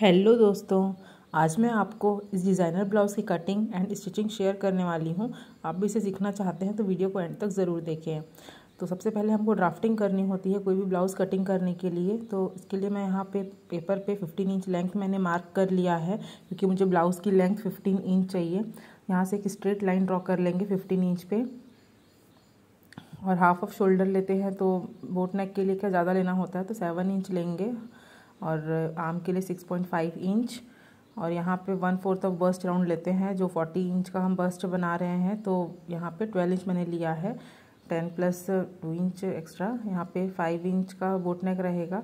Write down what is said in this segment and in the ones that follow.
hello दोस्तों आज मैं आपको इस डिज़ाइनर ब्लाउज़ की कटिंग एंड स्टिचिंग शेयर करने वाली हूँ आप भी इसे सीखना चाहते हैं तो वीडियो को एंड तक ज़रूर देखें तो सबसे पहले हमको ड्राफ्टिंग करनी होती है कोई भी ब्लाउज़ कटिंग करने के लिए तो इसके लिए मैं यहाँ पे पेपर पे 15 इंच लेंथ मैंने मार्क कर लिया है क्योंकि मुझे ब्लाउज़ की लेंथ फिफ्टीन इंच चाहिए यहाँ से एक स्ट्रेट लाइन ड्रॉ कर लेंगे फिफ्टीन इंच पे और हाफ ऑफ शोल्डर लेते हैं तो बोट नेक के लिए क्या ज़्यादा लेना होता है तो सेवन इंच लेंगे और आर्म के लिए सिक्स पॉइंट फाइव इंच और यहाँ पे one fourth of bust round लेते हैं जो फोर्टी इंच का हम बस्ट बना रहे हैं तो यहाँ पे ट्वेल्व इंच मैंने लिया है ten plus two inch extra यहाँ पे फाइव इंच का बोटनेक रहेगा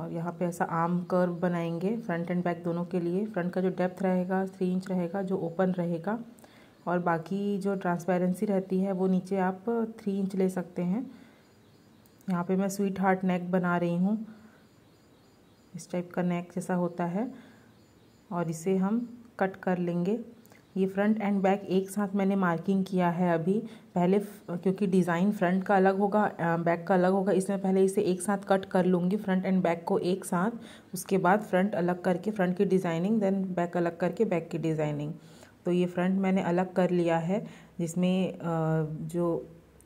और यहाँ पे ऐसा आर्म कर्व बनाएंगे फ्रंट एंड बैक दोनों के लिए फ्रंट का जो डेप्थ रहेगा थ्री इंच रहेगा जो ओपन रहेगा और बाकी जो ट्रांसपेरेंसी रहती है वो नीचे आप थ्री इंच ले सकते हैं यहाँ पे मैं स्वीट हार्ट नेक बना रही हूँ इस टाइप का नेक जैसा होता है और इसे हम कट कर लेंगे ये फ्रंट एंड बैक एक साथ मैंने मार्किंग किया है अभी पहले क्योंकि डिज़ाइन फ्रंट का अलग होगा बैक का अलग होगा इसमें पहले इसे एक साथ कट कर लूँगी फ्रंट एंड बैक को एक साथ उसके बाद फ्रंट अलग करके फ्रंट की डिज़ाइनिंग देन बैक अलग करके बैक की डिज़ाइनिंग तो ये फ्रंट मैंने अलग कर लिया है जिसमें जो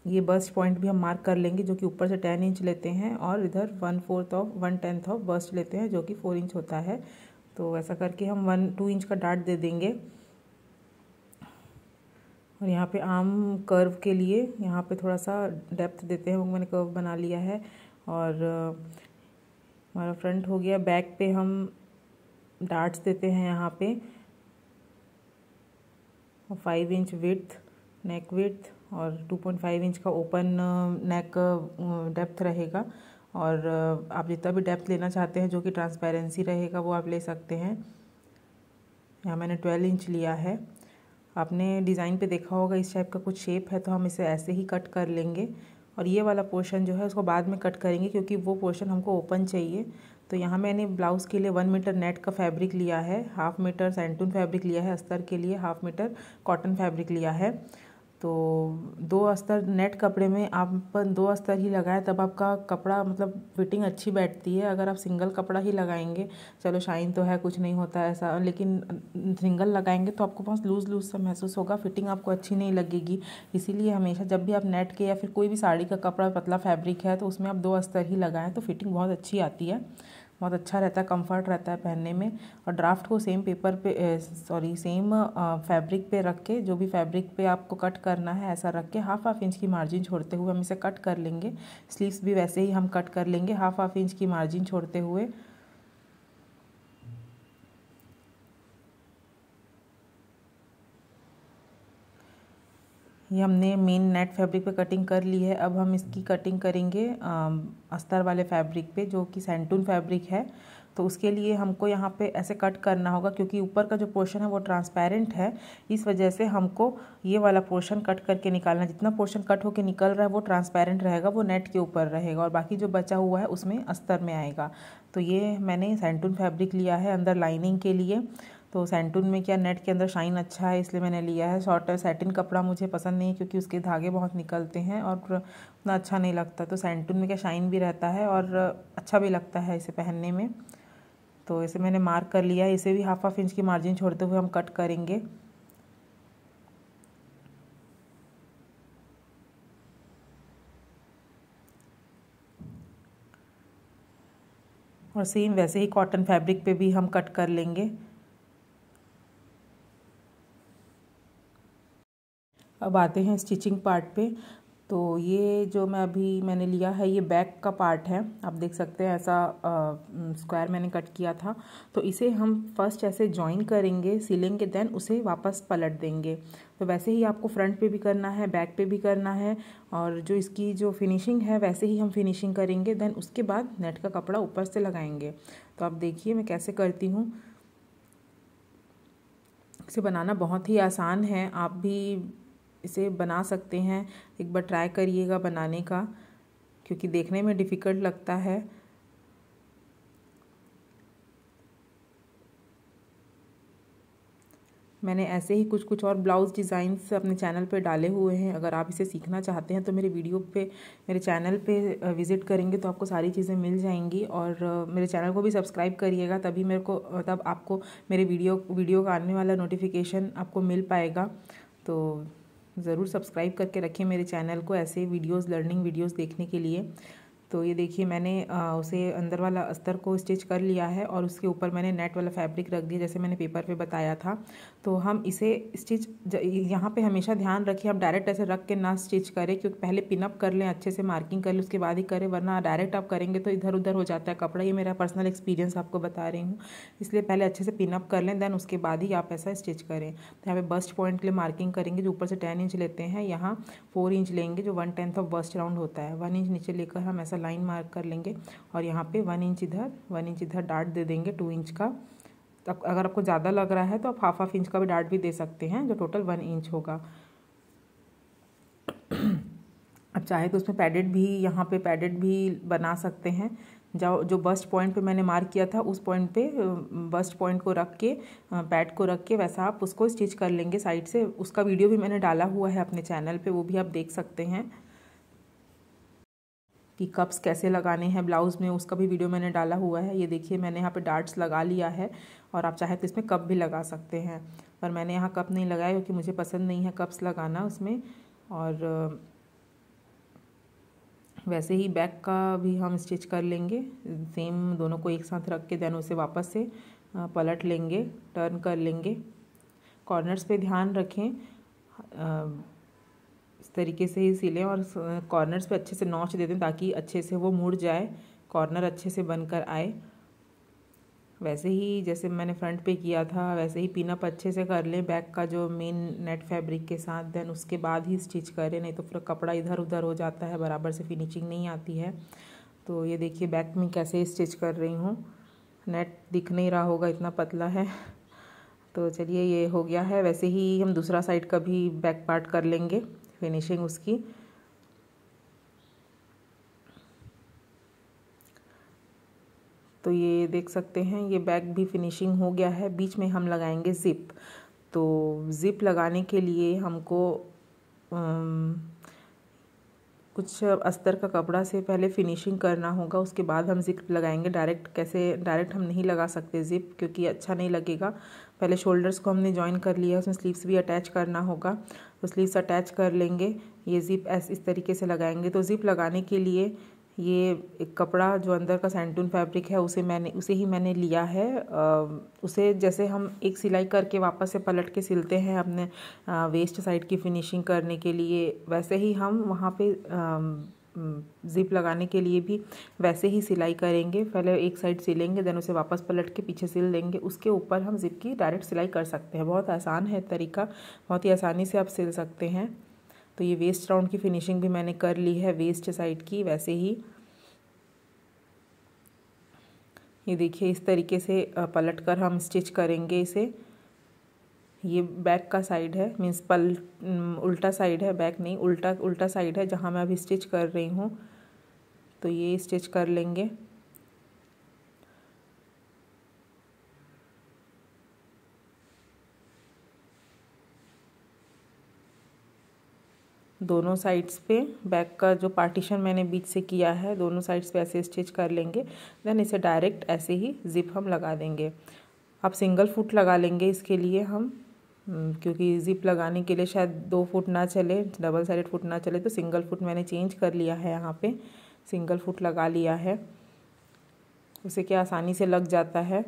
ये बस्ट पॉइंट भी हम मार्क कर लेंगे जो कि ऊपर से टेन इंच लेते हैं और इधर one fourth of one tenth of bust लेते हैं जो कि फोर इंच होता है तो ऐसा करके हम वन टू इंच का डार्ट दे देंगे और यहाँ पे आम कर्व के लिए यहाँ पे थोड़ा सा डेप्थ देते हैं वो मैंने कर्व बना लिया है और हमारा फ्रंट हो गया बैक पे हम डार्ट्स देते हैं यहाँ पे five inch with neck with और 2.5 इंच का ओपन नेक डेप्थ रहेगा और uh, आप जितना भी डेप्थ लेना चाहते हैं जो कि ट्रांसपेरेंसी रहेगा वो आप ले सकते हैं यहाँ मैंने 12 इंच लिया है आपने डिज़ाइन पे देखा होगा इस टाइप का कुछ शेप है तो हम इसे ऐसे ही कट कर लेंगे और ये वाला पोर्शन जो है उसको बाद में कट करेंगे क्योंकि वो पोर्शन हमको ओपन चाहिए तो यहाँ मैंने ब्लाउज़ के लिए वन मीटर नेट का फैब्रिक लिया है हाफ मीटर सैंटून फैब्रिक लिया है अस्तर के लिए हाफ मीटर कॉटन फैब्रिक लिया है तो दो अस्तर नेट कपड़े में आप दो अस्तर ही लगाएं तब आपका कपड़ा मतलब फिटिंग अच्छी बैठती है अगर आप सिंगल कपड़ा ही लगाएंगे चलो शाइन तो है कुछ नहीं होता ऐसा लेकिन सिंगल लगाएंगे तो आपको बहुत लूज़ लूज़ सा महसूस होगा फिटिंग आपको अच्छी नहीं लगेगी इसीलिए हमेशा जब भी आप नेट के या फिर कोई भी साड़ी का कपड़ा पतला फैब्रिक है तो उसमें आप दो अस्तर ही लगाएं तो फिटिंग बहुत अच्छी आती है बहुत अच्छा रहता है कंफर्ट रहता है पहनने में और ड्राफ्ट को सेम पेपर पे सॉरी सेम फैब्रिक पे रख के जो भी फैब्रिक पे आपको कट करना है ऐसा रख के हाफ हाफ इंच की मार्जिन छोड़ते हुए हम इसे कट कर लेंगे स्लीव्स भी वैसे ही हम कट कर लेंगे हाफ हाफ इंच की मार्जिन छोड़ते हुए ये हमने मेन नेट फैब्रिक पे कटिंग कर ली है अब हम इसकी कटिंग करेंगे अस्तर वाले फैब्रिक पे जो कि सेंटून फैब्रिक है तो उसके लिए हमको यहाँ पे ऐसे कट करना होगा क्योंकि ऊपर का जो पोर्शन है वो ट्रांसपेरेंट है इस वजह से हमको ये वाला पोर्शन कट करके निकालना जितना पोर्शन कट होकर निकल रहा है वो ट्रांसपेरेंट रहेगा वो नेट के ऊपर रहेगा और बाकी जो बचा हुआ है उसमें अस्तर में आएगा तो ये मैंने सेंटून फैब्रिक लिया है अंदर लाइनिंग के लिए तो सैंटून में क्या नेट के अंदर शाइन अच्छा है इसलिए मैंने लिया है शॉर्ट सैटिन कपड़ा मुझे पसंद नहीं क्योंकि उसके धागे बहुत निकलते हैं और उतना अच्छा नहीं लगता तो सैंटून में क्या शाइन भी रहता है और अच्छा भी लगता है इसे पहनने में तो इसे मैंने मार्क कर लिया है इसे भी हाफ हाफ इंच की मार्जिन छोड़ते हुए हम कट करेंगे और सेम वैसे ही कॉटन फैब्रिक पे भी हम कट कर लेंगे अब आते हैं स्टिचिंग पार्ट पे तो ये जो मैं अभी मैंने लिया है ये बैक का पार्ट है आप देख सकते हैं ऐसा स्क्वायर मैंने कट किया था तो इसे हम फर्स्ट ऐसे जॉइन करेंगे सीलिंग के देन उसे वापस पलट देंगे तो वैसे ही आपको फ्रंट पे भी करना है बैक पे भी करना है और जो इसकी जो फिनिशिंग है वैसे ही हम फिनिशिंग करेंगे देन उसके बाद नेट का कपड़ा ऊपर से लगाएंगे तो आप देखिए मैं कैसे करती हूँ इसे बनाना बहुत ही आसान है आप भी इसे बना सकते हैं एक बार ट्राई करिएगा बनाने का क्योंकि देखने में डिफ़िकल्ट लगता है मैंने ऐसे ही कुछ कुछ और ब्लाउज़ डिज़ाइंस अपने चैनल पे डाले हुए हैं अगर आप इसे सीखना चाहते हैं तो मेरे वीडियो पे मेरे चैनल पे विज़िट करेंगे तो आपको सारी चीज़ें मिल जाएंगी और मेरे चैनल को भी सब्सक्राइब करिएगा तभी मेरे को तब आपको मेरे वीडियो वीडियो का आने वाला नोटिफिकेशन आपको मिल पाएगा तो ज़रूर सब्सक्राइब करके रखें मेरे चैनल को ऐसे वीडियोस लर्निंग वीडियोस देखने के लिए तो ये देखिए मैंने उसे अंदर वाला अस्तर को स्टिच कर लिया है और उसके ऊपर मैंने नेट वाला फैब्रिक रख दिया जैसे मैंने पेपर पे बताया था तो हम इसे स्टिच यहाँ पे हमेशा ध्यान रखिए आप डायरेक्ट ऐसे रख के ना स्टिच करें क्योंकि पहले पिनअप कर लें अच्छे से मार्किंग कर लें उसके बाद ही करें वरना डायरेक्ट आप करेंगे तो इधर उधर हो जाता है कपड़ा ये मेरा पर्सनल एक्सपीरियंस आपको बता रही हूँ इसलिए पहले अच्छे से पिनअप कर लें देन उसके बाद ही आप ऐसा स्टिच करें तो यहाँ पर बस्ट पॉइंट के लिए मार्किंग करेंगे जो ऊपर से टेन इंच लेते हैं यहाँ फोर इंच लेंगे जो one tenth of bust round होता है वन इंच नीचे लेकर हम ऐसा लाइन मार्क कर लेंगे और यहाँ पे वन इंच इधर वन इंच इधर डार्ट दे देंगे टू इंच का तब अगर आपको ज़्यादा लग रहा है तो आप हाफ हाफ इंच का भी डार्ट भी दे सकते हैं जो टोटल वन इंच होगा अब चाहे तो उसमें पैडेड भी यहाँ पे पैडेड भी बना सकते हैं जो जो बस्ट पॉइंट पे मैंने मार्क किया था उस पॉइंट पे बस्ट पॉइंट को रख के पैड को रख के वैसा आप उसको स्टिच कर लेंगे साइड से उसका वीडियो भी मैंने डाला हुआ है अपने चैनल पे वो भी आप देख सकते हैं कि कप्स कैसे लगाने हैं ब्लाउज़ में उसका भी वीडियो मैंने डाला हुआ है ये देखिए मैंने यहाँ पे डार्ट्स लगा लिया है और आप चाहे तो इसमें कप भी लगा सकते हैं पर मैंने यहाँ कप नहीं लगाया क्योंकि मुझे पसंद नहीं है कप्स लगाना उसमें और वैसे ही बैक का भी हम स्टिच कर लेंगे सेम दोनों को एक साथ रख के देन उसे वापस से पलट लेंगे टर्न कर लेंगे कॉर्नर्स पे ध्यान रखें तरीके से ही सिलें और कॉर्नर्स पे अच्छे से नॉच दे दें ताकि अच्छे से वो मुड़ जाए कॉर्नर अच्छे से बनकर आए वैसे ही जैसे मैंने फ्रंट पे किया था वैसे ही पिनअप अच्छे से कर लें बैक का जो मेन नेट फैब्रिक के साथ देन उसके बाद ही स्टिच करें नहीं तो फिर कपड़ा इधर उधर हो जाता है बराबर से फिनिशिंग नहीं आती है तो ये देखिए बैक में कैसे स्टिच कर रही हूँ नेट दिख नहीं रहा होगा इतना पतला है तो चलिए ये हो गया है वैसे ही हम दूसरा साइड का भी बैक पार्ट कर लेंगे फिनिशिंग उसकी तो ये देख सकते हैं ये बैग भी फिनिशिंग हो गया है बीच में हम लगाएंगे ज़िप तो ज़िप लगाने के लिए हमको कुछ अस्तर का कपड़ा से पहले फिनिशिंग करना होगा उसके बाद हम जिप लगाएंगे डायरेक्ट कैसे डायरेक्ट हम नहीं लगा सकते जिप क्योंकि अच्छा नहीं लगेगा पहले शोल्डर्स को हमने ज्वाइन कर लिया उसमें स्लीव्स भी अटैच करना होगा तो स्लीव्स अटैच कर लेंगे ये जिप ऐसे इस तरीके से लगाएंगे तो जिप लगाने के लिए ये एक कपड़ा जो अंदर का सैंटून फैब्रिक है उसे मैंने उसे ही मैंने लिया है उसे जैसे हम एक सिलाई करके वापस से पलट के सिलते हैं अपने वेस्ट साइड की फिनिशिंग करने के लिए वैसे ही हम वहाँ पे जिप लगाने के लिए भी वैसे ही सिलाई करेंगे पहले एक साइड सिलेंगे देन उसे वापस पलट के पीछे सिल देंगे उसके ऊपर हम जिप की डायरेक्ट सिलाई कर सकते हैं बहुत आसान है तरीका बहुत ही आसानी से आप सिल सकते हैं तो ये वेस्ट राउंड की फिनिशिंग भी मैंने कर ली है वेस्ट साइड की वैसे ही ये देखिए इस तरीके से पलट कर हम स्टिच करेंगे इसे ये बैक का साइड है मीन्स पल उल्टा साइड है बैक नहीं उल्टा उल्टा साइड है जहाँ मैं अभी स्टिच कर रही हूँ तो ये स्टिच कर लेंगे दोनों साइड्स पे बैक का जो पार्टीशन मैंने बीच से किया है दोनों साइड्स पे ऐसे स्टिच कर लेंगे देन इसे डायरेक्ट ऐसे ही ज़िप हम लगा देंगे आप सिंगल फुट लगा लेंगे इसके लिए हम हम्म, क्योंकि ज़िप लगाने के लिए शायद दो फुट ना चले डबल साइडेड फुट ना चले तो सिंगल फुट मैंने चेंज कर लिया है यहाँ पे सिंगल फुट लगा लिया है उसे क्या आसानी से लग जाता है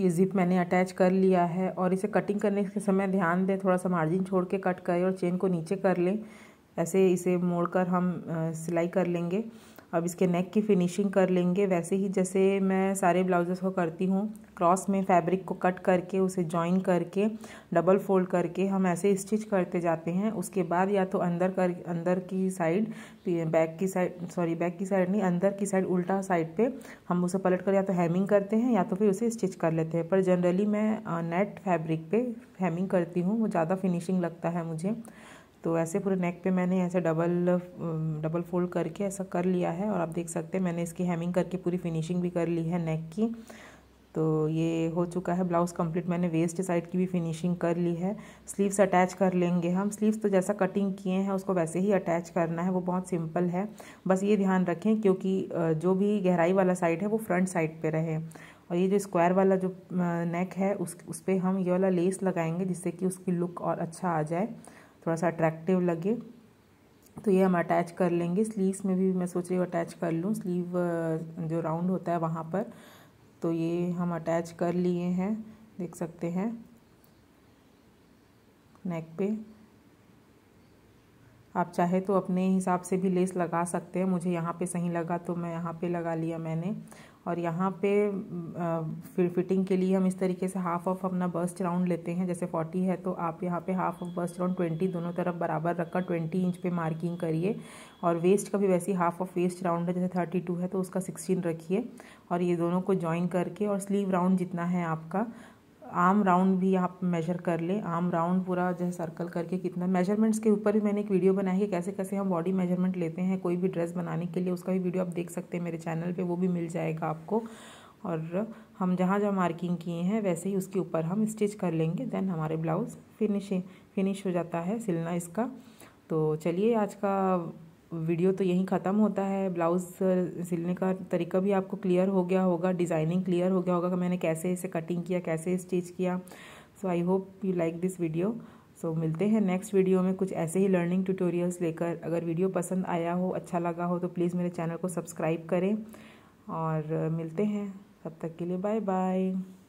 ये ज़िप मैंने अटैच कर लिया है और इसे कटिंग करने के समय ध्यान दें थोड़ा सा मार्जिन छोड़ के कट करें और चेन को नीचे कर लें ऐसे इसे मोड़कर हम सिलाई कर लेंगे अब इसके नेक की फिनिशिंग कर लेंगे वैसे ही जैसे मैं सारे ब्लाउजेस को करती हूँ क्रॉस में फैब्रिक को कट करके उसे जॉइन करके डबल फोल्ड करके हम ऐसे स्टिच करते जाते हैं उसके बाद या तो अंदर कर अंदर की साइड बैक की साइड सॉरी बैक की साइड नहीं अंदर की साइड उल्टा साइड पे हम उसे पलट कर या तो हैमिंग करते हैं या तो फिर उसे स्टिच कर लेते हैं पर जनरली मैं नेट फैब्रिक पे हैमिंग करती हूँ वो ज़्यादा फिनिशिंग लगता है मुझे तो ऐसे पूरे नेक पे मैंने ऐसे डबल डबल फोल्ड करके ऐसा कर लिया है और आप देख सकते हैं मैंने इसकी हेमिंग करके पूरी फिनिशिंग भी कर ली है नेक की तो ये हो चुका है ब्लाउज़ कंप्लीट मैंने वेस्ट साइड की भी फिनिशिंग कर ली है स्लीव्स अटैच कर लेंगे हम स्लीव्स तो जैसा कटिंग किए हैं उसको वैसे ही अटैच करना है वो बहुत सिंपल है बस ये ध्यान रखें क्योंकि जो भी गहराई वाला साइड है वो फ्रंट साइड पे रहे और ये जो स्क्वायर वाला जो नेक है उस उस पर हम ये वाला लेस लगाएंगे जिससे कि उसकी लुक और अच्छा आ जाए थोड़ा सा अट्रैक्टिव लगे तो ये हम अटैच कर लेंगे स्लीव्स में भी मैं सोच रही हूँ अटैच कर लूँ स्लीव जो राउंड होता है वहाँ पर तो ये हम अटैच कर लिए हैं देख सकते हैं नेक पे आप चाहे तो अपने हिसाब से भी लेस लगा सकते हैं मुझे यहाँ पे सही लगा तो मैं यहाँ पे लगा लिया मैंने और यहाँ पे फिर फिटिंग के लिए हम इस तरीके से हाफ ऑफ अपना बस्ट राउंड लेते हैं जैसे फोर्टी है तो आप यहाँ पे half of bust round twenty दोनों तरफ बराबर रखकर ट्वेंटी इंच पे मार्किंग करिए और वेस्ट का भी वैसे हाफ ऑफ वेस्ट राउंड है जैसे थर्टी टू है तो उसका सिक्सटीन रखिए और ये दोनों को ज्वाइन करके और स्लीव राउंड जितना है आपका आर्म राउंड भी आप मेजर कर लें आर्म राउंड पूरा जो है सर्कल करके कितना मेजरमेंट्स के ऊपर भी मैंने एक वीडियो बनाई है कैसे कैसे हम बॉडी मेजरमेंट लेते हैं कोई भी ड्रेस बनाने के लिए उसका भी वीडियो आप देख सकते हैं मेरे चैनल पे वो भी मिल जाएगा आपको और हम जहाँ जहाँ मार्किंग किए हैं वैसे ही उसके ऊपर हम स्टिच कर लेंगे देन हमारे ब्लाउज़ फिनिश फिनिश हो जाता है सिलना इसका तो चलिए आज का वीडियो तो यहीं ख़त्म होता है ब्लाउज़ सिलने का तरीका भी आपको क्लियर हो गया होगा डिज़ाइनिंग क्लियर हो गया होगा कि मैंने कैसे इसे कटिंग किया कैसे स्टिच किया so I hope you like this video so मिलते हैं नेक्स्ट वीडियो में कुछ ऐसे ही लर्निंग ट्यूटोरियल्स लेकर अगर वीडियो पसंद आया हो अच्छा लगा हो तो प्लीज़ मेरे चैनल को सब्सक्राइब करें और मिलते हैं तब तक के लिए बाय बाय